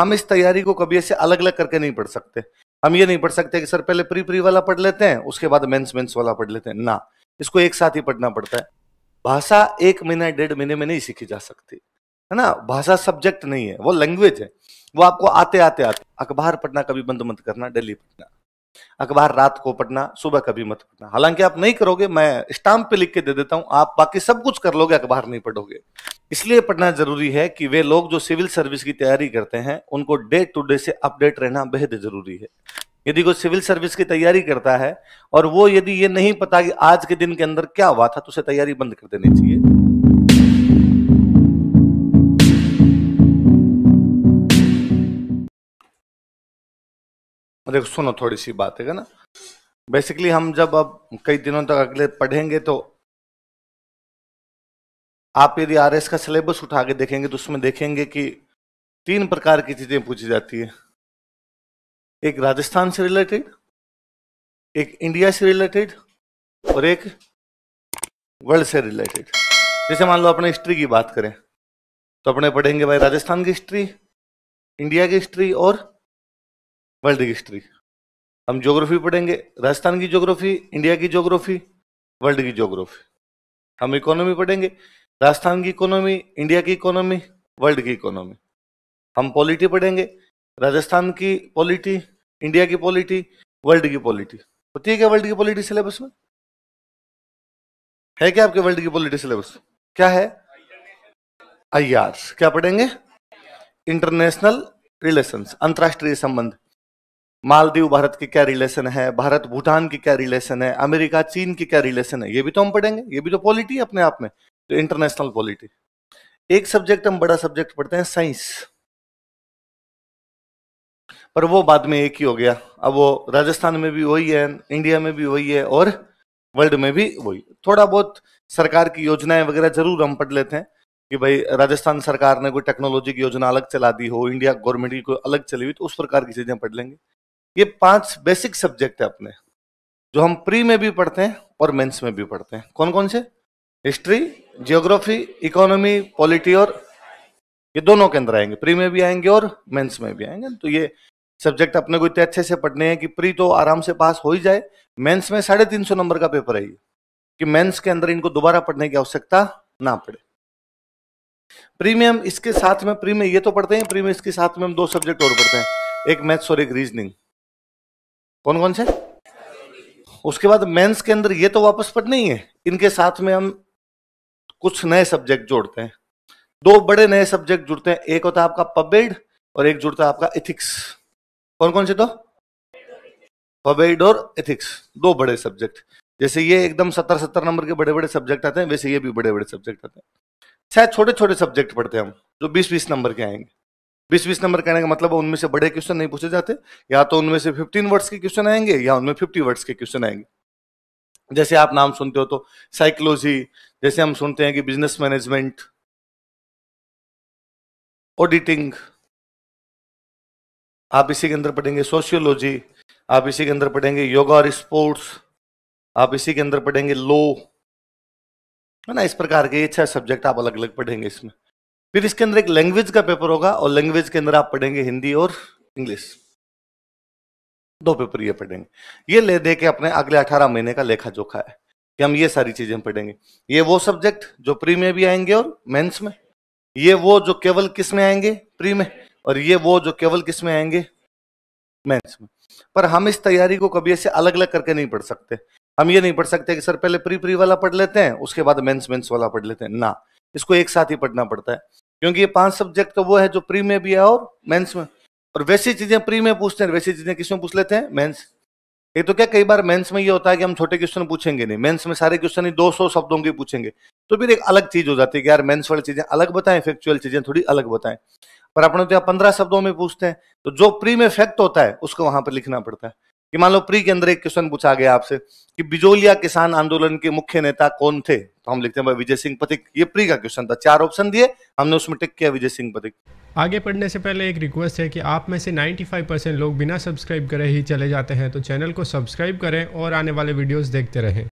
हम इस तैयारी को कभी ऐसे अलग अलग करके नहीं पढ़ सकते हम ये नहीं पढ़ सकते कि सर पहले प्री प्री वाला पढ़ लेते हैं उसके बाद मेंस मेंस वाला पढ़ लेते हैं ना इसको एक साथ ही पढ़ना पड़ता है भाषा एक महीना डेढ़ महीने में नहीं सीखी जा सकती है ना भाषा सब्जेक्ट नहीं है वो लैंग्वेज है वो आपको आते आते आते अखबार पढ़ना कभी बंद मत करना डेली पढ़ना अखबार रात को पढ़ना सुबह कभी मत पढ़ना हालांकि आप नहीं करोगे मैं स्टाम्प पे लिख के दे देता हूँ आप बाकी सब कुछ कर लोगे अखबार नहीं पढ़ोगे इसलिए पढ़ना जरूरी है कि वे लोग जो सिविल सर्विस की तैयारी करते हैं उनको डे टू डे से अपडेट रहना बेहद जरूरी है यदि कोई सिविल सर्विस की तैयारी करता है और वो यदि ये नहीं पता कि आज के दिन के अंदर क्या हुआ था तो उसे तैयारी बंद कर देनी चाहिए देखो सुनो थोड़ी सी बात है ना बेसिकली हम जब अब कई दिनों तक अगले पढ़ेंगे तो आप यदि आर का सिलेबस उठा के देखेंगे तो उसमें देखेंगे कि तीन प्रकार की चीज़ें पूछी जाती है एक राजस्थान से रिलेटेड एक इंडिया से रिलेटेड और एक वर्ल्ड से रिलेटेड जैसे मान लो अपने हिस्ट्री की बात करें तो अपने पढ़ेंगे भाई राजस्थान की हिस्ट्री इंडिया की हिस्ट्री और वर्ल्ड की हिस्ट्री हम ज्योग्राफी पढ़ेंगे राजस्थान की ज्योग्राफी इंडिया की ज्योग्राफी वर्ल्ड की ज्योग्राफी हम इकोनॉमी पढ़ेंगे राजस्थान की इकोनॉमी इंडिया की इकोनॉमी वर्ल्ड की इकोनॉमी हम पॉलिटी पढ़ेंगे राजस्थान की पॉलिटी इंडिया की पॉलिटी वर्ल्ड की पॉलिटी तो होती है क्या वर्ल्ड की पॉलिटी सिलेबस में है क्या आपके वर्ल्ड की पॉलिटी सिलेबस क्या है आई क्या पढ़ेंगे इंटरनेशनल रिलेशंस अंतर्राष्ट्रीय संबंध मालदीव भारत की क्या रिलेशन है भारत भूटान की क्या रिलेशन है अमेरिका चीन की क्या रिलेशन है ये भी तो हम पढ़ेंगे ये भी तो पॉलिटी है अपने आप में तो इंटरनेशनल पॉलिटी एक सब्जेक्ट हम बड़ा सब्जेक्ट पढ़ते हैं साइंस पर वो बाद में एक ही हो गया अब वो राजस्थान में भी वही है इंडिया में भी वही है और वर्ल्ड में भी वही थोड़ा बहुत सरकार की योजनाएं वगैरह जरूर हम पढ़ लेते हैं कि भाई राजस्थान सरकार ने कोई टेक्नोलॉजी की योजना अलग चला दी हो इंडिया गवर्नमेंट की कोई अलग चली हुई तो उस प्रकार की चीजें पढ़ लेंगे ये पांच बेसिक सब्जेक्ट है अपने जो हम प्री में भी पढ़ते हैं और मेंस में भी पढ़ते हैं कौन कौन से हिस्ट्री जियोग्राफी इकोनॉमी पॉलिटी और ये दोनों के अंदर आएंगे प्री में भी आएंगे और मेंस में भी आएंगे तो ये सब्जेक्ट अपने को इतने अच्छे से पढ़ने हैं कि प्री तो आराम से पास हो ही जाए मेंस में साढ़े तीन सौ नंबर का पेपर है ये कि मेंस के अंदर इनको दोबारा पढ़ने की आवश्यकता ना पड़े प्रीमियम इसके साथ में प्री में ये तो पढ़ते हैं प्री में इसके साथ में हम दो सब्जेक्ट और पढ़ते हैं एक मैथ्स और एक रीजनिंग कौन कौन से उसके बाद मेंस के अंदर ये तो वापस पट नहीं है इनके साथ में हम कुछ नए सब्जेक्ट जोड़ते हैं दो बड़े नए सब्जेक्ट जुड़ते हैं एक होता है आपका पबेड और एक जुड़ता है आपका इथिक्स कौन कौन से दो पबेड और इथिक्स दो बड़े सब्जेक्ट जैसे ये एकदम सत्तर सत्तर नंबर के बड़े बड़े सब्जेक्ट आते हैं वैसे ये भी बड़े बड़े सब्जेक्ट आते हैं शायद छोटे छोटे सब्जेक्ट पढ़ते हैं हम जो बीस बीस नंबर के आएंगे बीस बीस नंबर कहने का मतलब उनमें से बड़े क्वेश्चन नहीं पूछे जाते या तो उनमें से फिफ्टीन वर्ड्स के क्वेश्चन आएंगे या उनमें फिफ्टी वर्ड्स के क्वेश्चन आएंगे जैसे आप नाम सुनते हो तो साइकोलॉजी जैसे हम सुनते हैं कि बिजनेस मैनेजमेंट ऑडिटिंग आप इसी के अंदर पढ़ेंगे सोशियोलॉजी आप इसी के अंदर पढ़ेंगे योगा और स्पोर्ट्स आप इसी के अंदर पढ़ेंगे लॉ है ना इस प्रकार के ये छह सब्जेक्ट आप अलग अलग पढ़ेंगे इसमें फिर इसके अंदर एक लैंग्वेज का पेपर होगा और लैंग्वेज के अंदर आप पढ़ेंगे हिंदी और इंग्लिश दो पेपर ये पढ़ेंगे ये ले दे के अपने अगले अठारह महीने का लेखा जोखा है कि हम ये सारी चीजें पढ़ेंगे ये वो सब्जेक्ट जो प्री में भी आएंगे और मेंस में ये वो जो केवल किस में आएंगे प्री में और ये वो जो केवल किस में आएंगे मेंस में पर हम इस तैयारी को कभी ऐसे अलग अलग करके नहीं पढ़ सकते हम ये नहीं पढ़ सकते कि सर पहले प्री प्री वाला पढ़ लेते हैं उसके बाद मेंस मेंस वाला पढ़ लेते हैं ना इसको एक साथ ही पढ़ना पड़ता है क्योंकि ये पांच सब्जेक्ट तो वो है जो प्री में भी है और मेंस में और वैसी चीजें प्री में पूछते हैं वैसी चीजें किसमें पूछ लेते हैं मेंस ये तो क्या कई बार मेंस में ये होता है कि हम छोटे क्वेश्चन पूछेंगे नहीं मेंस में सारे क्वेश्चन ही 200 शब्दों के पूछेंगे तो फिर एक अलग चीज हो जाती है कि यार मेंस वाली चीजें अलग बताएं फैक्चुअल चीजें थोड़ी अलग बताएं पर अपने तो यहाँ पंद्रह शब्दों में पूछते हैं तो जो प्री में फैक्ट होता है उसको वहां पर लिखना पड़ता है कि मान लो प्री के अंदर एक क्वेश्चन पूछा गया आपसे कि बिजोलिया किसान आंदोलन के मुख्य नेता कौन थे तो हम लिखते हैं विजय सिंह पथिक ये प्री का क्वेश्चन था चार ऑप्शन दिए हमने उसमें टिक किया विजय सिंह पथिक आगे पढ़ने से पहले एक रिक्वेस्ट है कि आप में से 95 परसेंट लोग बिना सब्सक्राइब करे ही चले जाते हैं तो चैनल को सब्सक्राइब करें और आने वाले वीडियोस देखते रहें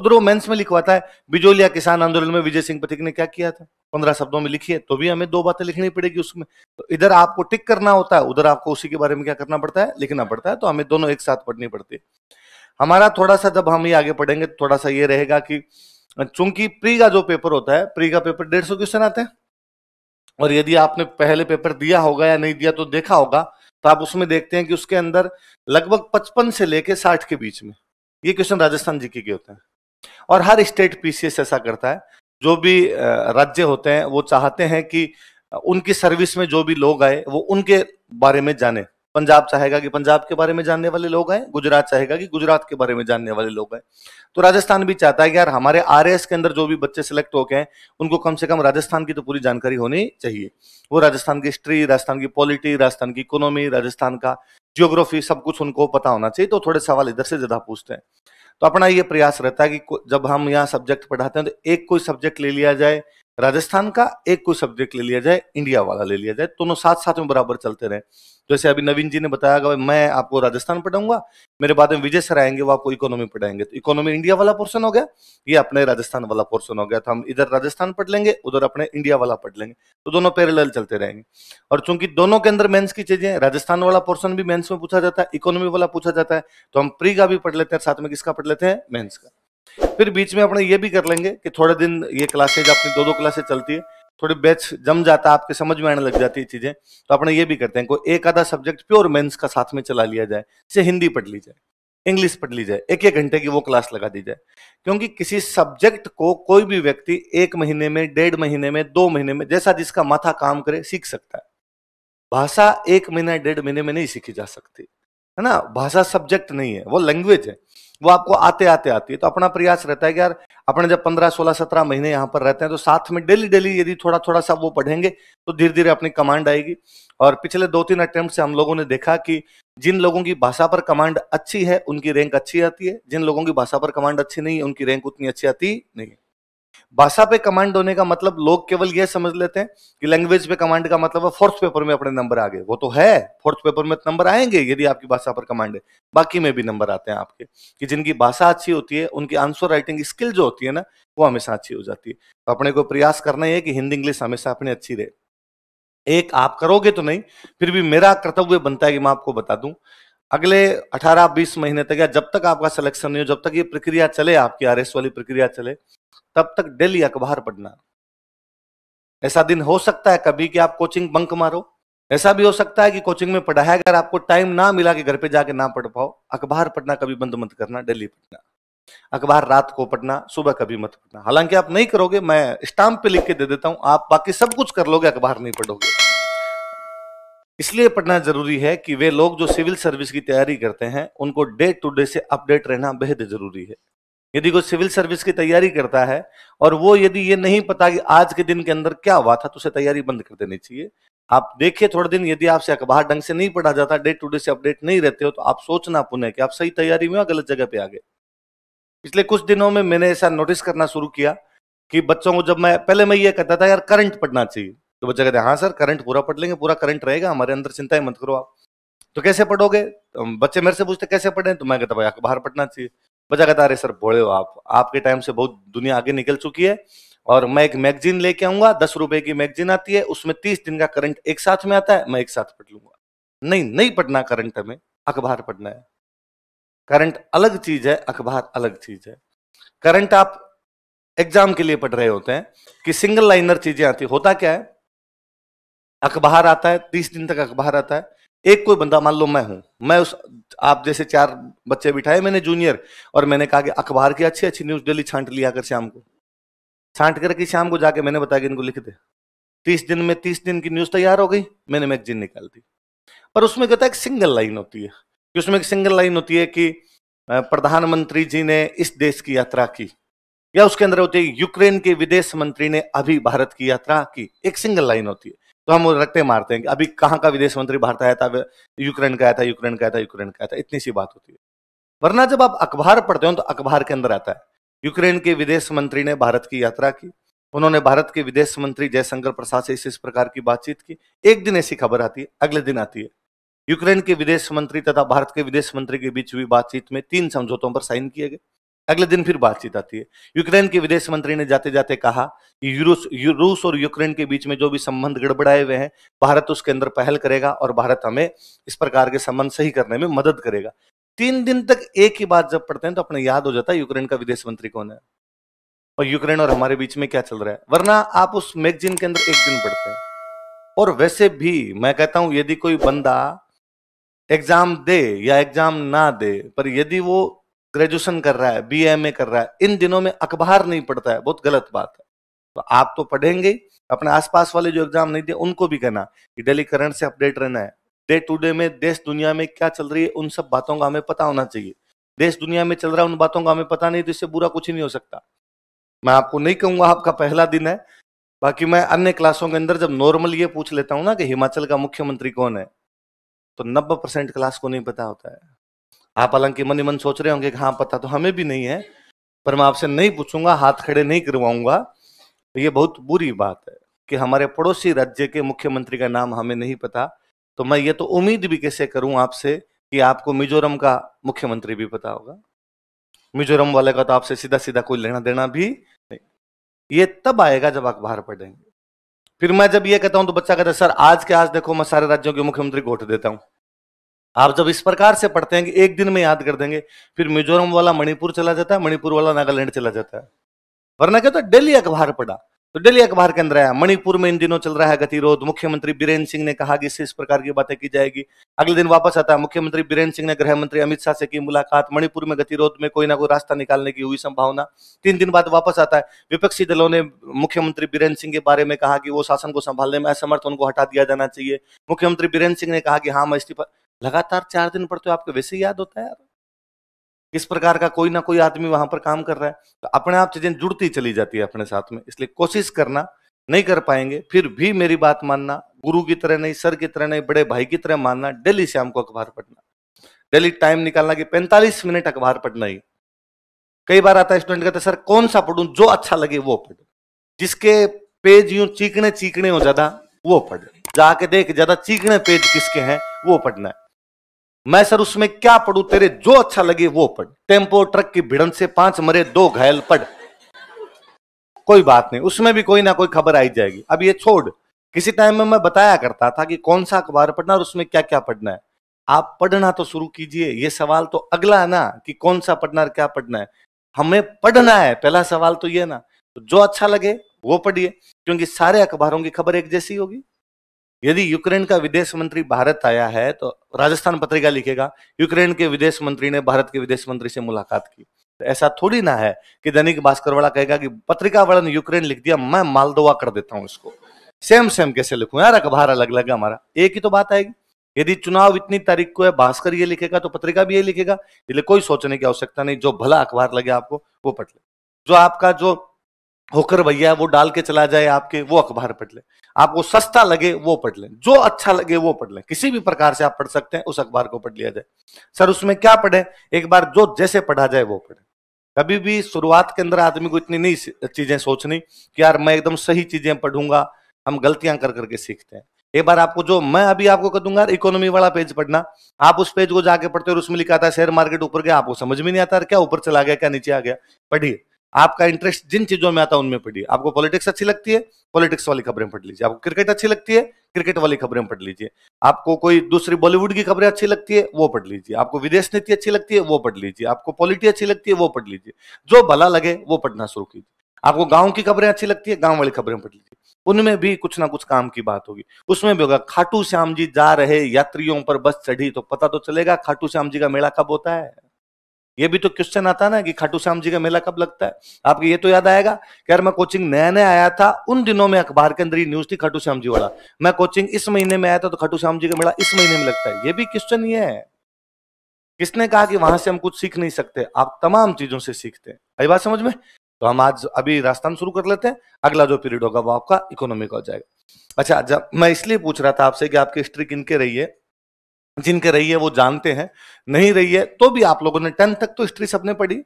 उधर वो मेंस में लिखवाता है बिजोलिया किसान आंदोलन में विजय सिंह पथिक ने क्या किया था पंद्रह शब्दों में लिखी है तो भी हमें दो बातें लिखनी पड़ेगी उसमें तो इधर आपको टिक करना होता है उधर आपको उसी के बारे में क्या करना पड़ता है लिखना पड़ता है तो हमें दोनों एक साथ पढ़नी पड़ती है हमारा थोड़ा सा जब हम ये आगे पढ़ेंगे थोड़ा सा ये रहेगा कि चूंकि प्री का जो पेपर होता है प्री का पेपर डेढ़ सौ क्वेश्चन आते हैं और यदि आपने पहले पेपर दिया होगा या नहीं दिया तो देखा होगा तो आप उसमें देखते हैं कि उसके अंदर लगभग पचपन से लेके साठ के बीच में ये क्वेश्चन राजस्थान जीके के होते हैं और हर स्टेट पीसीएस ऐसा करता है जो भी राज्य होते हैं वो चाहते हैं कि उनकी सर्विस में जो भी लोग आए वो उनके बारे में जाने पंजाब चाहेगा कि पंजाब के बारे में जानने वाले लोग आए गुजरात चाहेगा कि गुजरात के बारे में जानने वाले लोग आए तो राजस्थान भी चाहता है कि यार हमारे आर के अंदर जो भी बच्चे सिलेक्ट हो गए हैं उनको कम से कम राजस्थान की तो पूरी जानकारी होनी चाहिए वो राजस्थान की हिस्ट्री राजस्थान की पॉलिटी राजस्थान की इकोनॉमी राजस्थान का जियोग्राफी सब कुछ उनको पता होना चाहिए तो थोड़े सवाल इधर से ज्यादा पूछते हैं तो अपना ये प्रयास रहता है कि जब हम यहाँ सब्जेक्ट पढ़ाते हैं तो एक कोई सब्जेक्ट ले लिया जाए राजस्थान का एक कोई सब्जेक्ट ले लिया जाए इंडिया वाला ले लिया जाए दोनों साथ साथ में बराबर चलते रहे जैसे अभी नवीन जी ने बताया कि मैं आपको राजस्थान पढ़ाऊंगा मेरे बाद में विजय सर आएंगे वो आपको इकोनॉमी पढ़ाएंगे तो इकोनॉमी इंडिया वाला पोर्सन हो गया ये अपने राजस्थान वाला पोर्सन हो गया तो हम इधर राजस्थान पढ़ लेंगे उधर अपने इंडिया वाला पढ़ लेंगे तो दोनों पैरेलल चलते रहेंगे और चूंकि दोनों के अंदर मेन्स की चीजें राजस्थान वाला पोर्सन भी मेन्स में पूछा जाता है इकोनॉमी वाला पूछा जाता है तो हम प्री का भी पढ़ लेते हैं साथ में किसका पढ़ लेते हैं मेन्स का फिर बीच में अपने ये भी कर लेंगे कि थोड़े दिन ये क्लासेज अपनी दो दो क्लासेज चलती है थोड़ी बैच जम जाता है आपके समझ में आने लग जाती है चीजें तो अपने ये भी करते हैं कोई एक आधा सब्जेक्ट प्योर मेंस का साथ में चला लिया जाए जैसे हिंदी पढ़ ली जाए इंग्लिश पढ़ ली जाए एक एक घंटे की वो क्लास लगा दी जाए क्योंकि किसी सब्जेक्ट को कोई भी व्यक्ति एक महीने में डेढ़ महीने में दो महीने में जैसा जिसका माथा काम करे सीख सकता है भाषा एक महीना डेढ़ महीने में नहीं सीखी जा सकती है ना भाषा सब्जेक्ट नहीं है वो लैंग्वेज है वो आपको आते आते आती है तो अपना प्रयास रहता है कि यार अपने जब पंद्रह सोलह सत्रह महीने यहाँ पर रहते हैं तो साथ में डेली डेली यदि थोड़ा थोड़ा सा वो पढ़ेंगे तो धीरे धीरे अपनी कमांड आएगी और पिछले दो तीन अटेम्प्ट से हम लोगों ने देखा कि जिन लोगों की भाषा पर कमांड अच्छी है उनकी रैंक अच्छी आती है जिन लोगों की भाषा पर कमांड अच्छी नहीं है उनकी रैंक उतनी अच्छी आती नहीं है भाषा पे कमांड होने का मतलब लोग केवल यह समझ लेते हैं कि लैंग्वेज पे कमांड का मतलब है फोर्थ पेपर में अपने नंबर आ गए वो तो है फोर्थ पेपर में नंबर आएंगे यदि आपकी भाषा पर कमांड है बाकी में भी नंबर आते हैं आपके कि जिनकी भाषा अच्छी होती है उनकी आंसर राइटिंग स्किल जो होती है ना वो हमेशा अच्छी हो जाती है तो अपने को प्रयास करना ही है कि हिंदी इंग्लिश हमेशा अपनी अच्छी रहे एक आप करोगे तो नहीं फिर भी मेरा कर्तव्य बनता है कि मैं आपको बता दूं अगले 18-20 महीने तक या जब तक आपका सिलेक्शन नहीं हो जब तक ये प्रक्रिया चले आपकी आर वाली प्रक्रिया चले तब तक डेली अखबार पढ़ना ऐसा दिन हो सकता है कभी कि आप कोचिंग बंक मारो ऐसा भी हो सकता है कि कोचिंग में पढ़ाया अगर आपको टाइम ना मिला कि घर पे जाके ना पढ़ पाओ अखबार पढ़ना कभी बंद मत करना डेली पढ़ना अखबार रात को पढ़ना सुबह कभी मत पढ़ना हालांकि आप नहीं करोगे मैं स्टाम्प पे लिख के दे देता हूं आप बाकी सब कुछ कर लोगे अखबार नहीं पढ़ोगे इसलिए पढ़ना जरूरी है कि वे लोग जो सिविल सर्विस की तैयारी करते हैं उनको डे टू डे से अपडेट रहना बेहद जरूरी है यदि कोई सिविल सर्विस की तैयारी करता है और वो यदि ये नहीं पता कि आज के दिन के अंदर क्या हुआ था तो उसे तैयारी बंद कर देनी चाहिए आप देखिए थोड़े दिन यदि आपसे अखबार ढंग से नहीं पढ़ा जाता डे टू डे से अपडेट नहीं रहते हो तो आप सोचना पुनः कि आप सही तैयारी में हो गलत जगह पे आ गए पिछले कुछ दिनों में मैंने ऐसा नोटिस करना शुरू किया कि बच्चों को जब मैं पहले मैं ये कहता था यार करंट पढ़ना चाहिए तो बच्चा कहते हैं हाँ सर करंट पूरा पढ़ लेंगे पूरा करंट रहेगा हमारे अंदर चिंता मत करो आप तो कैसे पढ़ोगे तो बच्चे मेरे से पूछते कैसे पढ़े तो मैं कहता भाई बाहर पढ़ना चाहिए बच्चा कहता अरे सर बोले हो आप आपके टाइम से बहुत दुनिया आगे निकल चुकी है और मैं एक मैगजीन लेके आऊंगा दस रुपए की मैगजीन आती है उसमें तीस दिन का करंट एक साथ में आता है मैं एक साथ पढ़ लूंगा नहीं नहीं पढ़ना करंट हमें अखबार पढ़ना है करंट अलग चीज है अखबार अलग चीज है करंट आप एग्जाम के लिए पढ़ रहे होते हैं कि सिंगल लाइनर चीजें आती होता क्या है अखबार आता है तीस दिन तक अखबार आता है एक कोई बंदा मान लो मैं हूं मैं उस आप जैसे चार बच्चे बिठाए मैंने जूनियर और मैंने कहा कि अखबार की अच्छी अच्छी न्यूज डेली छांट लिया कर शाम को छांट करके शाम को जाके मैंने बताया कि इनको लिख दे तीस दिन में तीस दिन की न्यूज तैयार हो गई मैंने मैगजीन निकाल दी पर उसमें कहता है एक सिंगल लाइन होती है कि उसमें एक सिंगल लाइन होती है कि प्रधानमंत्री जी ने इस देश की यात्रा की या उसके अंदर होती है यूक्रेन के विदेश मंत्री ने अभी भारत की यात्रा की एक सिंगल लाइन होती है तो हम रट्टे मारते हैं कि अभी कहाँ का विदेश मंत्री भारत आया था यूक्रेन का आया था यूक्रेन का आया था यूक्रेन का आया था इतनी सी बात होती है वरना जब आप अखबार पढ़ते हो तो अखबार के अंदर आता है यूक्रेन के विदेश मंत्री ने भारत की यात्रा की उन्होंने भारत के विदेश मंत्री जयशंकर प्रसाद से इस इस प्रकार की बातचीत की एक दिन ऐसी खबर आती है अगले दिन आती है यूक्रेन के विदेश मंत्री तथा भारत के विदेश मंत्री के बीच हुई बातचीत में तीन समझौतों पर साइन किए गए अगले दिन फिर बातचीत आती है यूक्रेन के विदेश मंत्री ने जाते जाते कहा रूस रूस और यूक्रेन के बीच में जो भी संबंध गड़बड़ाए हुए हैं भारत उसके अंदर पहल करेगा और भारत हमें इस प्रकार के संबंध सही करने में मदद करेगा तीन दिन तक एक ही बात जब पढ़ते हैं तो अपने याद हो जाता है यूक्रेन का विदेश मंत्री कौन है और यूक्रेन और हमारे बीच में क्या चल रहा है वरना आप उस मैगजीन के अंदर एक दिन पढ़ते हैं और वैसे भी मैं कहता हूं यदि कोई बंदा एग्जाम दे या एग्जाम ना दे पर यदि वो ग्रेजुएशन कर रहा है बीएमए कर रहा है इन दिनों में अखबार नहीं पढ़ता है बहुत गलत बात है तो आप तो पढ़ेंगे अपने आसपास वाले जो एग्जाम नहीं दिए उनको भी कहना कि डेली करंट से अपडेट रहना है डे टू डे में देश दुनिया में क्या चल रही है उन सब बातों का हमें पता होना चाहिए देश दुनिया में चल रहा है उन बातों का हमें पता नहीं तो इससे बुरा कुछ ही नहीं हो सकता मैं आपको नहीं कहूंगा आपका पहला दिन है बाकी मैं अन्य क्लासों के अंदर जब नॉर्मल ये पूछ लेता हूँ ना कि हिमाचल का मुख्यमंत्री कौन है तो नब्बे परसेंट क्लास को नहीं पता होता है आप हालांकि मन मन सोच रहे होंगे कि हाँ पता तो हमें भी नहीं है पर मैं आपसे नहीं पूछूंगा हाथ खड़े नहीं करवाऊंगा तो ये बहुत बुरी बात है कि हमारे पड़ोसी राज्य के मुख्यमंत्री का नाम हमें नहीं पता तो मैं ये तो उम्मीद भी कैसे करूं आपसे कि आपको मिजोरम का मुख्यमंत्री भी पता होगा मिजोरम वाले का तो आपसे सीधा सीधा कोई लेना देना भी नहीं ये तब आएगा जब अखबार पढ़ेंगे फिर मैं जब ये कहता हूं तो बच्चा कहता है सर आज के आज देखो मैं सारे राज्यों के मुख्यमंत्री घोट देता हूं आप जब इस प्रकार से पढ़ते हैं कि एक दिन में याद कर देंगे फिर मिजोरम वाला मणिपुर चला जाता है मणिपुर वाला नागालैंड चला जाता है वरना क्या होता डेली अखबार पढ़ा तो डेली अखबार के अंदर आया मणिपुर में इन दिनों चल रहा है गतिरोध मुख्यमंत्री बीरेन्द्र सिंह ने कहा कि इससे इस प्रकार की बातें की जाएगी अगले दिन वापस आता है मुख्यमंत्री बीरेन्द्र सिंह ने गृह मंत्री अमित शाह से की मुलाकात मणिपुर में गतिरोध में कोई ना कोई रास्ता निकालने की हुई संभावना तीन दिन बाद वापस आता है विपक्षी दलों ने मुख्यमंत्री बीरेन्द्र सिंह के बारे में कहा कि वो शासन को संभालने में असमर्थ उनको हटा दिया जाना चाहिए मुख्यमंत्री बीरेन्द्र सिंह ने कहा कि हाँ मैं इस्तीफा लगातार चार दिन पढ़ते हो आपको वैसे याद होता है यार किस प्रकार का कोई ना कोई आदमी वहां पर काम कर रहा है तो अपने आप चीजें जुड़ती चली जाती है अपने साथ में इसलिए कोशिश करना नहीं कर पाएंगे फिर भी मेरी बात मानना गुरु की तरह नहीं सर की तरह नहीं बड़े भाई की तरह मानना डेली शाम को अखबार पढ़ना डेली टाइम निकालना कि 45 मिनट अखबार पढ़ना ही कई बार आता है स्टूडेंट कहते सर कौन सा पढ़ू जो अच्छा लगे वो पढ़ू जिसके पेज यूं चीकने चीकने हो ज्यादा वो पढ़ जाके देख ज्यादा चीकने पेज किसके हैं वो पढ़ना है मैं सर उसमें क्या पढ़ू तेरे जो अच्छा लगे वो पढ़ टेम्पो ट्रक की भिड़न से पांच मरे दो घायल पढ़ कोई बात नहीं उसमें भी कोई ना कोई खबर आई जाएगी अब ये छोड़ किसी टाइम में मैं बताया करता था कि कौन सा अखबार पढ़ना और उसमें क्या क्या पढ़ना है आप पढ़ना तो शुरू कीजिए ये सवाल तो अगला है ना कि कौन सा पढ़ना और क्या पढ़ना है हमें पढ़ना है पहला सवाल तो ये ना तो जो अच्छा लगे वो पढ़िए क्योंकि सारे अखबारों की खबर एक जैसी होगी यदि यूक्रेन का विदेश मंत्री भारत आया है तो राजस्थान पत्रिका लिखेगा यूक्रेन के विदेश मंत्री ने भारत के विदेश मंत्री से मुलाकात की तो ऐसा थोड़ी ना है कि दैनिक भास्कर वाला कहेगा कि पत्रिका वाला ने यूक्रेन लिख दिया मैं मालदोवा कर देता हूं इसको सेम सेम कैसे लिखू यार अखबार अलग अलग है हमारा एक ही तो बात आएगी यदि चुनाव इतनी तारीख को है भास्कर ये लिखेगा तो पत्रिका भी ये लिखेगा इसलिए कोई सोचने की आवश्यकता नहीं जो भला अखबार लगे आपको वो पट ले जो आपका जो होकर भैया वो डाल के चला जाए आपके वो अखबार पट ले आपको सस्ता लगे वो पढ़ लें जो अच्छा लगे वो पढ़ लें किसी भी प्रकार से आप पढ़ सकते हैं उस अखबार को पढ़ लिया जाए सर उसमें क्या पढ़े एक बार जो जैसे पढ़ा जाए वो पढ़े कभी भी शुरुआत के अंदर आदमी को इतनी नई चीजें सोचनी कि यार मैं एकदम सही चीजें पढ़ूंगा हम गलतियां कर करके सीखते हैं एक बार आपको जो मैं अभी आपको कह दूंगा इकोनॉमी वाला पेज पढ़ना आप उस पेज को जाके पढ़ते हो और उसमें लिखा था शेयर मार्केट ऊपर गया आपको समझ में नहीं आता क्या ऊपर चला गया क्या नीचे आ गया पढ़िए आपका इंटरेस्ट जिन चीजों में आता है उनमें पढ़िए आपको पॉलिटिक्स अच्छी लगती है पॉलिटिक्स वाली खबरें पढ़ लीजिए आपको क्रिकेट अच्छी लगती है क्रिकेट वाली खबरें पढ़ लीजिए आपको कोई दूसरी बॉलीवुड की खबरें अच्छी लगती है वो पढ़ लीजिए आपको विदेश नीति अच्छी लगती है वो पढ़ लीजिए आपको पॉलिटी अच्छी लगती है वो पढ़ लीजिए जो भला लगे वो पढ़ना शुरू कीजिए आपको गाँव की खबरें अच्छी लगती है गाँव वाली खबरें पढ़ लीजिए उनमें भी कुछ ना कुछ काम की बात होगी उसमें भी होगा खाटू श्याम जी जा रहे यात्रियों पर बस चढ़ी तो पता तो चलेगा खाटू श्याम जी का मेला कब होता है ये भी तो क्वेश्चन आता ना कि खाटू श्याम जी का मेला कब लगता है आपको ये तो याद आएगा कि यार मैं कोचिंग नया नया आया था उन दिनों में अखबार के अंदर ही न्यूज थी खाटू श्याम जी वाला मैं कोचिंग इस महीने में आया था तो खाटू श्याम जी का मेला इस महीने में लगता है ये भी क्वेश्चन ये है किसने कहा कि वहां से हम कुछ सीख नहीं सकते आप तमाम चीजों से सीखते हैं अभी बात समझ में तो हम आज अभी राजस्थान शुरू कर लेते हैं अगला जो पीरियड होगा वो आपका इकोनॉमिक हो जाएगा अच्छा जब मैं इसलिए पूछ रहा था आपसे कि आपकी हिस्ट्री किन के रही है जिनके रही है वो जानते हैं नहीं रही है तो भी आप लोगों ने टेंथ तक तो हिस्ट्री सबने पढ़ी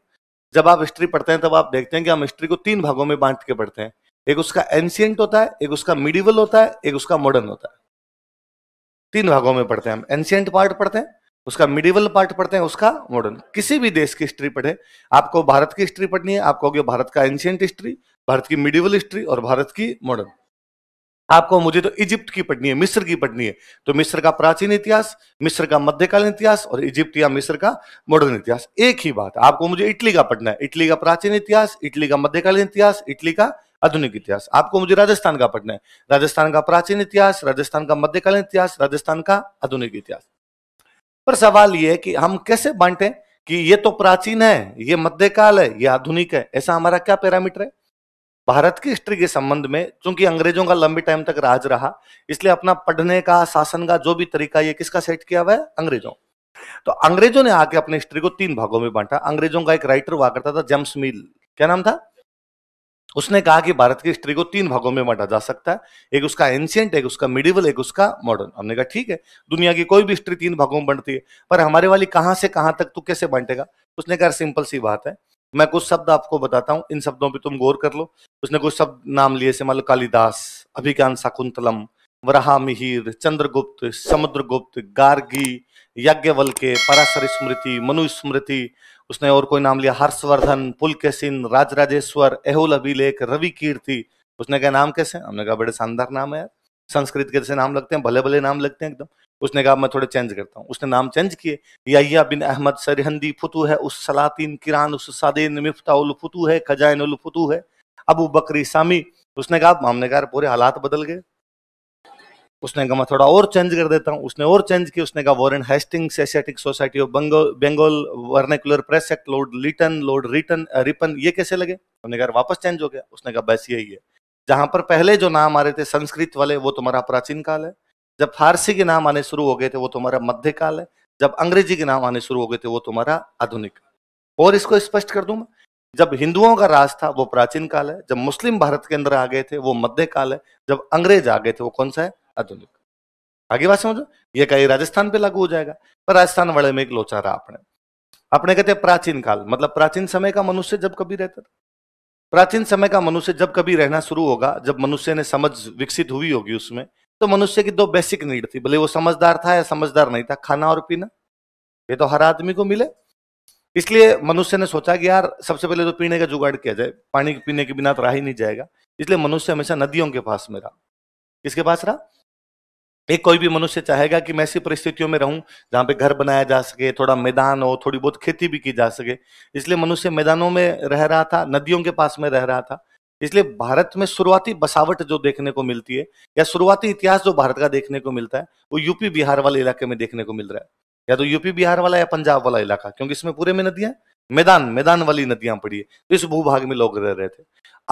जब आप हिस्ट्री पढ़ते हैं तब आप देखते हैं कि हम हिस्ट्री को तीन भागों में बांट के पढ़ते हैं एक उसका एंशियंट होता है एक उसका मिडिवल होता है एक उसका मॉडर्न होता है तीन भागों में पढ़ते हैं हम एंशियंट पार्ट पढ़ते हैं उसका मिडिवल पार्ट पढ़ते हैं उसका मॉडर्न किसी भी देश की हिस्ट्री पढ़े आपको भारत की हिस्ट्री पढ़नी है आपको भारत का एंशियंट हिस्ट्री भारत की मिडिवल हिस्ट्री और भारत की मॉडर्न आपको मुझे तो इजिप्ट की पढ़नी है मिस्र की पढ़नी है तो मिस्र का प्राचीन इतिहास मिस्र का मध्यकालीन इतिहास और इजिप्ट या मिस्र का मॉडर्न इतिहास एक ही बात आपको मुझे इटली का पढ़ना है इटली का प्राचीन इतिहास इटली का मध्यकालीन इतिहास इटली का आधुनिक इतिहास आपको मुझे राजस्थान का पढ़ना है राजस्थान का प्राचीन इतिहास राजस्थान का मध्यकालीन इतिहास राजस्थान का आधुनिक इतिहास पर सवाल यह है कि हम कैसे बांटें कि ये तो प्राचीन है ये मध्यकाल है ये आधुनिक है ऐसा हमारा क्या पैरामीटर है भारत की हिस्ट्री के संबंध में चूंकि अंग्रेजों का लंबे टाइम तक राज रहा इसलिए अपना पढ़ने का शासन का जो भी तरीका ये किसका सेट किया हुआ है अंग्रेजों तो अंग्रेजों ने आके अपने हिस्ट्री को तीन भागों में बांटा अंग्रेजों का एक राइटर हुआ करता था जेम्स मिल क्या नाम था उसने कहा कि भारत की हिस्ट्री को तीन भागों में बांटा जा सकता है एक उसका एंशियंट एक उसका मिडिवल एक उसका मॉडर्न हमने कहा ठीक है दुनिया की कोई भी हिस्ट्री तीन भागों में बांटती है पर हमारे वाली कहां से कहां तक तू कैसे बांटेगा उसने कहा सिंपल सी बात है मैं कुछ शब्द आपको बताता हूँ इन शब्दों पे तुम गौर कर लो उसने कुछ शब्द नाम लिए से मतलब कालिदास अभिज्ञान शाकुंतलम वराहा मिहिर चंद्रगुप्त समुद्रगुप्त गार्गी के पराशर स्मृति मनुस्मृति उसने और कोई नाम लिया हर्षवर्धन पुलकेसिन राजराजेश्वर एहुल अभिलेख रवि कीर्ति उसने क्या नाम कैसे हमने कहा बड़े शानदार नाम है संस्कृत के जैसे नाम लगते हैं भले भले नाम लगते हैं एकदम उसने कहा मैं थोड़े चेंज करता हूँ उसने नाम चेंज किए या बिन अहमद सरहंदी फुतू है उस सलातीन किरान उस सादिन मिफ्ताउल फुतू है खजाइन फुतू है अबू बकरी सामी उसने कहा हमने कहा पूरे हालात बदल गए उसने कहा मैं थोड़ा और चेंज कर देता हूँ उसने और चेंज किया उसने कहा Warren Hastings Asiatic Society of Bengal vernacular press act Lord Lytton Lord रिटन रिपन ये कैसे लगे हमने कहा वापस चेंज हो गया उसने कहा बस यही है जहां पर पहले जो नाम आ रहे थे संस्कृत वाले वो तुम्हारा प्राचीन काल है जब फारसी के नाम आने शुरू हो गए थे वो तुम्हारा मध्यकाल है जब अंग्रेजी के नाम आने शुरू हो गए थे वो तुम्हारा आधुनिक और इसको स्पष्ट कर दूं मैं जब हिंदुओं का राज था वो प्राचीन काल है जब मुस्लिम भारत के अंदर आ गए थे वो मध्यकाल है जब अंग्रेज आ गए थे वो कौन सा है आधुनिक आगे बात समझो ये कहीं राजस्थान पे लागू हो जाएगा पर राजस्थान वाले में एक लोचा रहा अपने अपने कहते हैं प्राचीन काल मतलब प्राचीन समय का मनुष्य जब कभी रहता था प्राचीन समय का मनुष्य जब कभी रहना शुरू होगा जब मनुष्य ने समझ विकसित हुई होगी उसमें तो मनुष्य की दो बेसिक नीड थी भले वो समझदार था या समझदार नहीं था खाना और पीना ये तो हर आदमी को मिले इसलिए मनुष्य ने सोचा कि यार सबसे पहले तो पीने का जुगाड़ किया जाए पानी पीने के बिना तो रहा ही नहीं जाएगा इसलिए मनुष्य हमेशा नदियों के पास में रहा किसके पास रहा एक कोई भी मनुष्य चाहेगा कि मैं ऐसी परिस्थितियों में रहूं जहां पे घर बनाया जा सके थोड़ा मैदान हो थोड़ी बहुत खेती भी की जा सके इसलिए मनुष्य मैदानों में रह रहा था नदियों के पास में रह रहा था इसलिए भारत में शुरुआती बसावट जो देखने को मिलती है या शुरुआती इतिहास जो भारत का देखने को मिलता है वो यूपी बिहार वाले इलाके में देखने को मिल रहा है या तो यूपी बिहार वाला या पंजाब वाला इलाका क्योंकि इसमें पूरे में नदियां मैदान मैदान वाली नदियां पड़ी है तो इस भूभाग में लोग रह रहे थे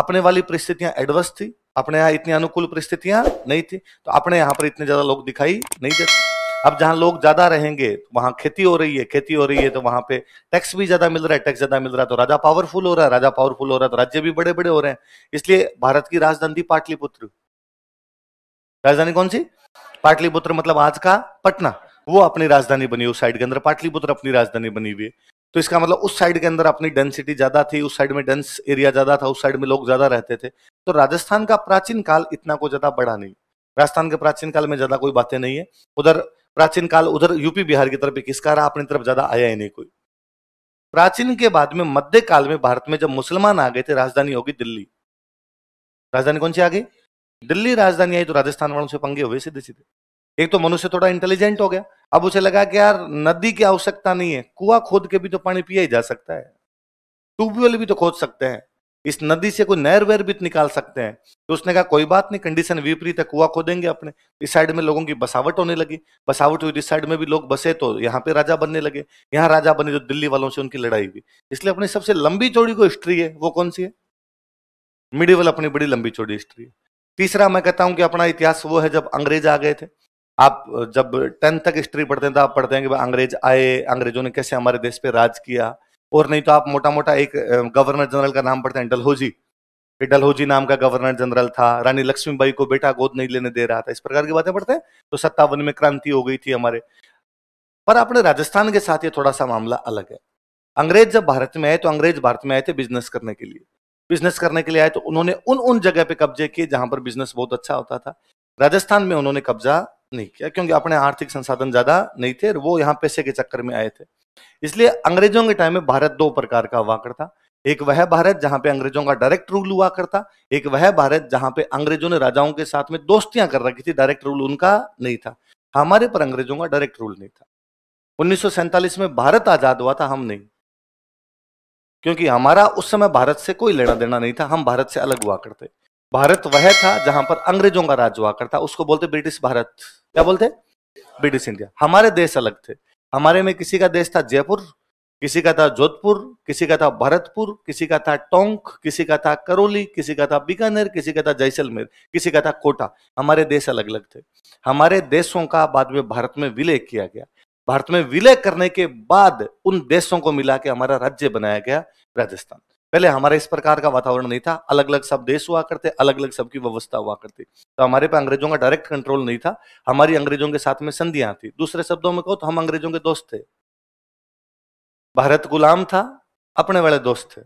अपने वाली परिस्थितियां एडवर्स थी अपने यहाँ इतनी अनुकूल परिस्थितियां नहीं थी तो अपने यहाँ पर इतने ज्यादा लोग दिखाई नहीं देते अब जहां लोग ज्यादा रहेंगे तो वहां खेती हो रही है खेती हो रही है तो वहां पे टैक्स भी ज्यादा मिल रहा है टैक्स ज्यादा मिल रहा है तो राजा पावरफुल हो रहा है राजा पावरफुल हो रहा है तो राज्य भी बड़े बड़े हो रहे हैं इसलिए भारत की राजधानी पाटलिपुत्र राजधानी कौन सी पाटलिपुत्र मतलब आज का पटना वो अपनी राजधानी बनी उस साइड के अंदर पाटलिपुत्र अपनी राजधानी बनी हुई है तो इसका मतलब उस साइड के अंदर अपनी डेंसिटी ज्यादा थी उस साइड में डेंस एरिया ज्यादा था उस साइड में लोग ज्यादा रहते थे तो राजस्थान का प्राचीन काल इतना को ज्यादा बढ़ा नहीं राजस्थान के प्राचीन काल में ज्यादा कोई बातें नहीं है उधर प्राचीन काल उधर यूपी बिहार की तरफ किसका रहा अपनी तरफ ज्यादा आया ही नहीं कोई प्राचीन के बाद में मध्य काल में भारत में जब मुसलमान आ गए थे राजधानी होगी दिल्ली राजधानी कौन सी आ गई दिल्ली राजधानी आई तो राजस्थान वालों से पंगे हुए सीधे सीधे एक तो मनुष्य थोड़ा इंटेलिजेंट हो गया अब उसे लगा कि यार नदी की आवश्यकता नहीं है कुआ खोद के भी तो पानी पिया ही जा सकता है ट्यूबवेल भी तो खोद सकते हैं इस नदी से कोई नहर वहर भी निकाल सकते हैं तो उसने कहा कोई बात नहीं कंडीशन विपरीत है कुआ खोदेंगे अपने इस साइड में लोगों की बसावट होने लगी बसावट हुई इस साइड में भी लोग बसे तो यहाँ पे राजा बनने लगे यहाँ राजा बने जो दिल्ली वालों से उनकी लड़ाई हुई इसलिए अपनी सबसे लंबी चौड़ी को हिस्ट्री है वो कौन सी है मिडिवल अपनी बड़ी लंबी चौड़ी हिस्ट्री है तीसरा मैं कहता हूँ कि अपना इतिहास वो है जब अंग्रेज आ गए थे आप जब टेंथ तक हिस्ट्री पढ़ते हैं तो आप पढ़ते हैं कि अंग्रेज आए अंग्रेजों ने कैसे हमारे देश पे राज किया और नहीं तो आप मोटा मोटा एक गवर्नर जनरल का नाम पढ़ते हैं डलहोजी डलहोजी नाम का गवर्नर जनरल था रानी लक्ष्मीबाई को बेटा गोद नहीं लेने दे रहा था इस प्रकार की बातें पढ़ते हैं तो सत्तावन में क्रांति हो गई थी हमारे पर अपने राजस्थान के साथ ये थोड़ा सा मामला अलग है अंग्रेज जब भारत में आए तो अंग्रेज भारत में आए थे बिजनेस करने के लिए बिजनेस करने के लिए आए तो उन्होंने उन उन जगह पे कब्जे किए जहां पर बिजनेस बहुत अच्छा होता था राजस्थान में उन्होंने कब्जा नहीं किया क्योंकि अपने आर्थिक संसाधन ज्यादा नहीं थे वो यहाँ पैसे के चक्कर में आए थे इसलिए अंग्रेजों के टाइम में भारत दो प्रकार का हुआ करता एक वह भारत जहां पे अंग्रेजों का डायरेक्ट रूल हुआ करता एक वह भारत जहां पे अंग्रेजों ने राजाओं के साथ में दोस्तियां कर रखी थी डायरेक्ट रूल उनका नहीं था हमारे पर अंग्रेजों का डायरेक्ट रूल नहीं था उन्नीस में भारत आजाद हुआ था हम नहीं क्योंकि हमारा उस समय भारत से कोई लेना देना नहीं था हम भारत से अलग हुआ करते भारत वह था जहां पर अंग्रेजों का राज हुआ करता उसको बोलते ब्रिटिश भारत क्या बोलते ब्रिटिश इंडिया हमारे देश अलग थे हमारे में किसी का देश था जयपुर किसी का था जोधपुर किसी का था भरतपुर किसी का था टोंक किसी का था करौली किसी का था बीकानेर किसी का था जैसलमेर किसी का था कोटा हमारे देश अलग अलग थे हमारे देशों का बाद में भारत में विलय किया गया भारत में विलय करने के बाद उन देशों को मिला के हमारा राज्य बनाया गया राजस्थान पहले हमारे इस प्रकार का वातावरण नहीं था अलग अलग सब देश हुआ करते अलग अलग सबकी व्यवस्था हुआ करती तो हमारे पे अंग्रेजों का डायरेक्ट कंट्रोल नहीं था हमारी अंग्रेजों के साथ में संधियां थी दूसरे शब्दों में कहो तो हम अंग्रेजों के दोस्त थे भारत गुलाम था अपने वाले दोस्त थे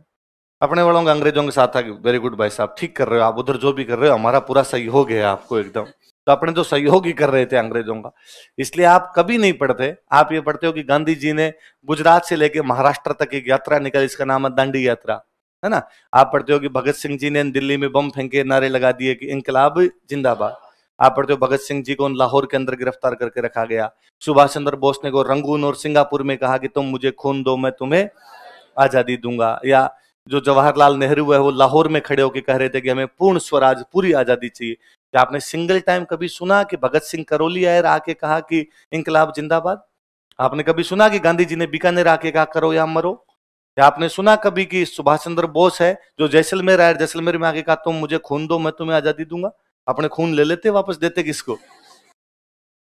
अपने वालों का अंग्रेजों के साथ था कि वेरी गुड भाई साहब ठीक कर रहे हो आप उधर जो भी कर रहे हो हमारा पूरा सहयोग है आपको एकदम तो अपने तो सहयोग ही कर रहे थे अंग्रेजों का इसलिए आप कभी नहीं पढ़ते आप ये पढ़ते हो कि गांधी जी ने गुजरात से लेकर महाराष्ट्र तक एक यात्रा निकाली इसका नाम है दांडी यात्रा है ना आप पढ़ते हो कि भगत सिंह जी ने दिल्ली में बम फेंके नारे लगा दिए कि इनकलाब जिंदाबाद आप पढ़ते हो भगत सिंह जी को लाहौर के अंदर गिरफ्तार करके रखा गया सुभाष चंद्र बोस ने को रंगून और सिंगापुर में कहा कि तुम मुझे खून दो मैं तुम्हें आजादी दूंगा या जो जवाहरलाल नेहरू है वो लाहौर में खड़े होकर कह रहे थे कि हमें पूर्ण स्वराज पूरी आजादी चाहिए क्या आपने सिंगल टाइम कभी सुना कि भगत सिंह करोली आयर आके कहा कि इनकलाब जिंदाबाद आपने कभी सुना कि गांधी जी ने बीकानेर आके कहा करो या मरो क्या आपने सुना कभी कि सुभाष चंद्र बोस है जो जैसलमेर आया जैसलमेर में आगे कहा तुम मुझे खून दो मैं तुम्हें आजादी दूंगा अपने खून ले लेते वापस देते किसको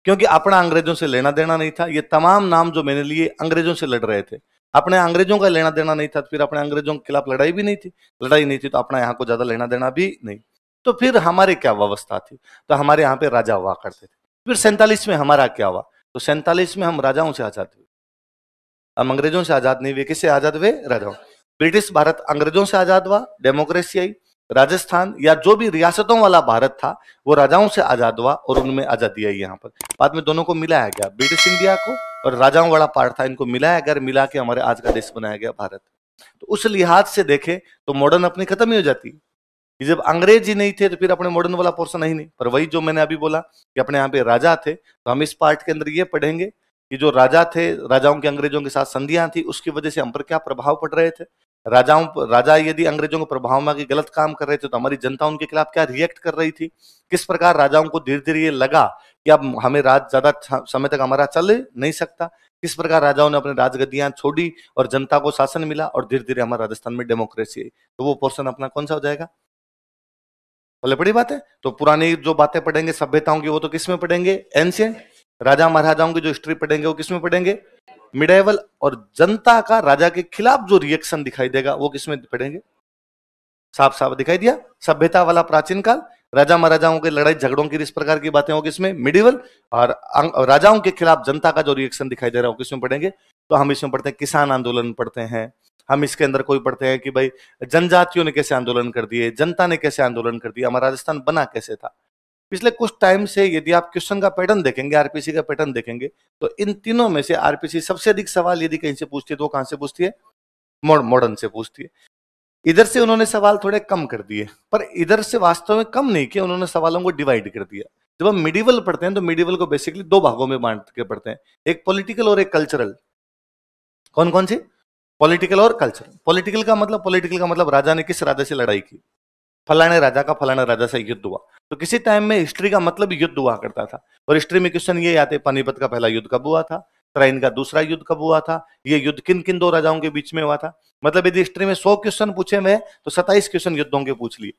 क्योंकि अपना अंग्रेजों से लेना देना नहीं था ये तमाम नाम जो मैंने लिए अंग्रेजों से लड़ रहे थे अपने अंग्रेजों का लेना देना नहीं था तो फिर अपने अंग्रेजों के खिलाफ लड़ाई भी नहीं थी लड़ाई नहीं थी तो अपना यहाँ को ज्यादा लेना देना भी नहीं तो फिर हमारे क्या व्यवस्था थी तो हमारे यहाँ पे राजा हुआ करते थे फिर सैंतालीस में हमारा क्या हुआ तो सैंतालीस में हम राजाओं से आजाद हुए हम अंग्रेजों से आजाद नहीं हुए किससे आजाद हुए राजाओं ब्रिटिश भारत अंग्रेजों से आजाद हुआ डेमोक्रेसी आई राजस्थान या जो भी रियासतों वाला भारत था वो राजाओं से आजाद हुआ और उनमें आजादी आई यहाँ पर बाद में दोनों को मिलाया गया ब्रिटिश इंडिया को और राजाओं वाला पार्ट था इनको मिलाया गया मिला के हमारे आज का देश बनाया गया भारत तो उस लिहाज से देखें तो मॉडर्न अपनी खत्म ही हो जाती है जब अंग्रेज ही नहीं थे तो फिर अपने मॉडर्न वाला पोर्सन ही नहीं पर वही जो मैंने अभी बोला कि अपने यहाँ पे राजा थे तो हम इस पार्ट के अंदर ये पढ़ेंगे कि जो राजा थे राजाओं के अंग्रेजों के साथ संधियां थी उसकी वजह से हम पर क्या प्रभाव पड़ रहे थे राजाओं राजा यदि अंग्रेजों के प्रभाव में आगे गलत काम कर रहे थे तो हमारी जनता उनके खिलाफ क्या रिएक्ट कर रही थी किस प्रकार राजाओं को धीरे धीरे ये लगा कि अब हमें राज ज्यादा अच्छा समय तक हमारा चल नहीं सकता किस प्रकार राजाओं ने अपने राजगद्दियां छोड़ी और जनता को शासन मिला और धीरे धीरे हमारे राजस्थान में डेमोक्रेसी आई तो वो पोर्सन अपना कौन सा हो जाएगा बोले बड़ी बात है तो पुरानी जो बातें पढ़ेंगे सभ्यताओं की वो तो किस में पढ़ेंगे एंशियंट राजा महाराजाओं की जो हिस्ट्री पढ़ेंगे वो किसमें पढ़ेंगे मिडेवल और जनता का राजा के खिलाफ जो रिएक्शन दिखाई देगा वो किसमें पढ़ेंगे साफ साफ दिखाई दिया सभ्यता वाला प्राचीन काल राजा महाराजाओं के लड़ाई झगड़ों की इस प्रकार की बातें होगी इसमें मिडिवल और राजाओं के खिलाफ जनता का जो रिएक्शन दिखाई दे रहा वो किसमें पढ़ेंगे तो हम इसमें पढ़ते हैं किसान आंदोलन पढ़ते हैं हम इसके अंदर कोई पढ़ते हैं कि भाई जनजातियों ने कैसे आंदोलन कर दिए जनता ने कैसे आंदोलन कर दिया हमारा राजस्थान बना कैसे था पिछले कुछ टाइम से यदि आप क्वेश्चन का पैटर्न देखेंगे आरपीसी का पैटर्न देखेंगे तो इन तीनों में से आरपीसी सबसे अधिक सवाल यदि कहीं से पूछती है तो कहां से पूछती है मॉडर्न से पूछती है इधर से उन्होंने सवाल थोड़े कम कर दिए पर इधर से वास्तव में कम नहीं किया उन्होंने सवालों को डिवाइड कर दिया जब हम मिडिवल पढ़ते हैं तो मिडिवल को बेसिकली दो भागों में बांट के पढ़ते हैं एक पॉलिटिकल और एक कल्चरल कौन कौन सी पॉलिटिकल और कल्चरल पॉलिटिकल का मतलब पॉलिटिकल का मतलब राजा ने किस राजा से लड़ाई की फलाने राजा का फलाने राजा से युद्ध हुआ तो किसी टाइम में हिस्ट्री का मतलब युद्ध हुआ करता था और हिस्ट्री में क्वेश्चन ये आते पानीपत का पहला युद्ध कब हुआ था तराइन का दूसरा युद्ध कब हुआ था ये युद्ध किन किन दो राजाओं के बीच में हुआ था मतलब यदि हिस्ट्री में सौ क्वेश्चन पूछे हुए तो सताइस क्वेश्चन युद्धों के पूछ लिए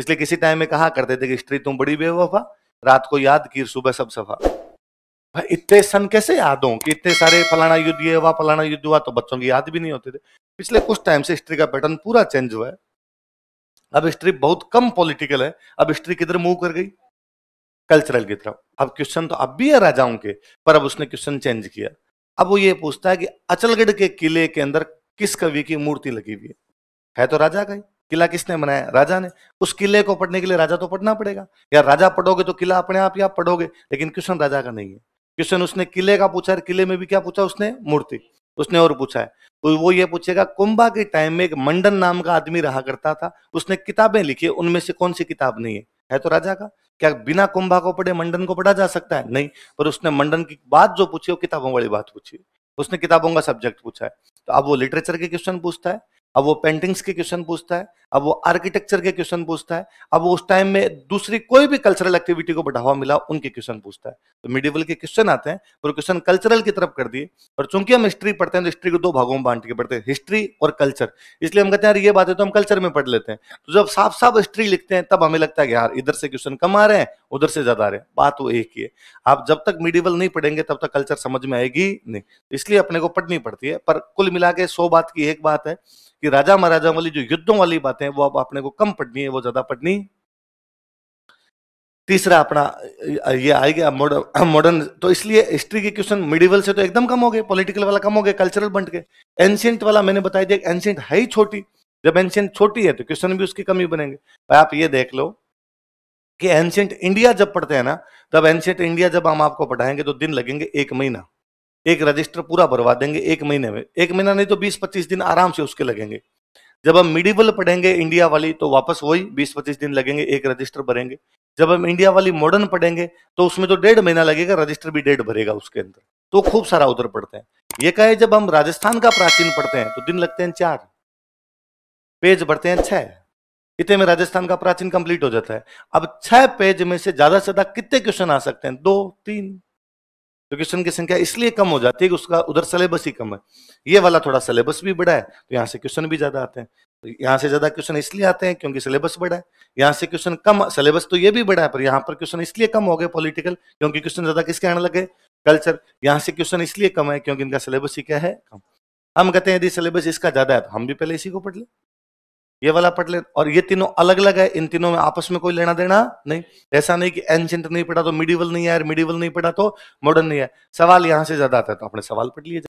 इसलिए किसी टाइम में कहा करते थे कि हिस्ट्री तुम बड़ी बेवफा रात को याद की सुबह सब सफा भाई इतने सन कैसे याद हो कि इतने सारे फलाना युद्ध ये हुआ फलाना युद्ध हुआ तो बच्चों की याद भी नहीं होते थे पिछले कुछ टाइम से हिस्ट्री का पैटर्न पूरा चेंज हुआ है अब हिस्ट्री बहुत कम पॉलिटिकल है अब हिस्ट्री किधर मूव कर गई कल्चरल की तरफ अब क्वेश्चन तो अब भी है राजाओं के पर अब उसने क्वेश्चन चेंज किया अब वो ये पूछता है कि अचलगढ़ के किले के अंदर किस कवि की मूर्ति लगी हुई है है तो राजा का ही किला किसने बनाया राजा ने उस किले को पढ़ने के लिए राजा तो पढ़ना पड़ेगा या राजा पढ़ोगे तो किला अपने आप ही आप पढ़ोगे लेकिन क्वेश्चन राजा का नहीं है क्वेश्चन उसने किले का पूछा है किले में भी क्या पूछा उसने मूर्ति उसने और पूछा है तो वो ये पूछेगा कुंभा के टाइम में एक मंडन नाम का आदमी रहा करता था उसने किताबें लिखी उनमें से कौन सी किताब नहीं है है तो राजा का क्या बिना कुंभा को पढ़े मंडन को पढ़ा जा सकता है नहीं पर उसने मंडन की बात जो पूछी वो किताबों वाली बात पूछी उसने किताबों का सब्जेक्ट पूछा है तो अब वो लिटरेचर के क्वेश्चन पूछता है अब वो पेंटिंग्स के क्वेश्चन पूछता है अब वो आर्किटेक्चर के क्वेश्चन पूछता है अब वो उस टाइम में दूसरी कोई भी कल्चरल एक्टिविटी को बढ़ावा मिला उनके क्वेश्चन पूछता है तो मिडिवल के क्वेश्चन आते हैं पर क्वेश्चन कल्चरल की तरफ कर दिए और चूंकि हम हिस्ट्री पढ़ते हैं तो हिस्ट्री को दो भागों में बांट के पढ़ते हैं हिस्ट्री और कल्चर इसलिए हम कहते हैं यार ये है तो हम कल्चर में पढ़ लेते हैं तो जब साफ साफ हिस्ट्री लिखते हैं तब हमें लगता है कि यार इधर से क्वेश्चन कम आ रहे हैं उधर से ज्यादा आ रहे हैं बात वो एक ही है आप जब तक मीडिवल नहीं पढ़ेंगे तब तक कल्चर समझ में आएगी नहीं तो इसलिए अपने को पढ़नी पड़ती है पर कुल मिला के सौ बात की एक बात है कि राजा महाराजा वाली जो युद्धों वाली बातें वो अब अपने को कम पढ़नी है वो ज्यादा पढ़नी तीसरा अपना ये आ गया मॉडर्न तो इसलिए हिस्ट्री के क्वेश्चन मिडिवल से तो एकदम कम हो गए पॉलिटिकल वाला कम हो गया कल्चरल बंट के एंशियंट वाला मैंने बताया एंशियंट है ही छोटी जब एंशियंट छोटी है तो क्वेश्चन भी उसकी कमी बनेंगे आप ये देख लो कि एंशियंट इंडिया जब पढ़ते हैं ना तब एंशियंट इंडिया जब हम आपको पढ़ाएंगे तो दिन लगेंगे एक महीना एक रजिस्टर पूरा भरवा देंगे एक महीने में एक महीना नहीं तो बीस पच्चीस दिन आराम से उसके लगेंगे जब हम मिडिवल पढ़ेंगे इंडिया वाली तो वापस वही बीस पच्चीस दिन लगेंगे एक रजिस्टर भरेंगे जब हम इंडिया वाली मॉडर्न पढ़ेंगे तो उसमें तो डेढ़ महीना लगेगा रजिस्टर भी डेढ़ भरेगा उसके अंदर तो खूब सारा उधर पढ़ते हैं ये कहे जब हम राजस्थान का प्राचीन पढ़ते हैं तो दिन लगते हैं चार पेज बढ़ते हैं छह इतने में राजस्थान का प्राचीन कंप्लीट हो जाता है अब छह पेज में से ज्यादा से ज्यादा कितने क्वेश्चन आ सकते हैं दो तीन तो क्वेश्चन की संख्या इसलिए कम हो जाती है कि उसका उधर सिलेबस ही कम है ये वाला थोड़ा सिलेबस भी बड़ा है तो यहाँ से क्वेश्चन भी ज्यादा आते हैं तो यहाँ से ज्यादा क्वेश्चन इसलिए आते हैं क्योंकि सिलेबस बड़ा है यहाँ से क्वेश्चन कम सिलेबस तो ये भी बड़ा है पर यहाँ पर क्वेश्चन इसलिए कम हो गए पॉलिटिकल क्योंकि क्वेश्चन ज्यादा किसके आने लगे कल्चर यहाँ से क्वेश्चन इसलिए कम है क्योंकि इनका सिलेबस ही क्या है कम हम कहते हैं यदि सिलेबस इसका ज्यादा है तो हम भी पहले इसी को पढ़ लें ये वाला पढ़ ले और ये तीनों अलग अलग है इन तीनों में आपस में कोई लेना देना नहीं ऐसा नहीं कि एंशंट नहीं पढ़ा तो मिडीवल नहीं है मिडीवल नहीं पढ़ा तो मॉडर्न नहीं है सवाल यहां से ज्यादा आता है तो अपने सवाल पढ़ लिए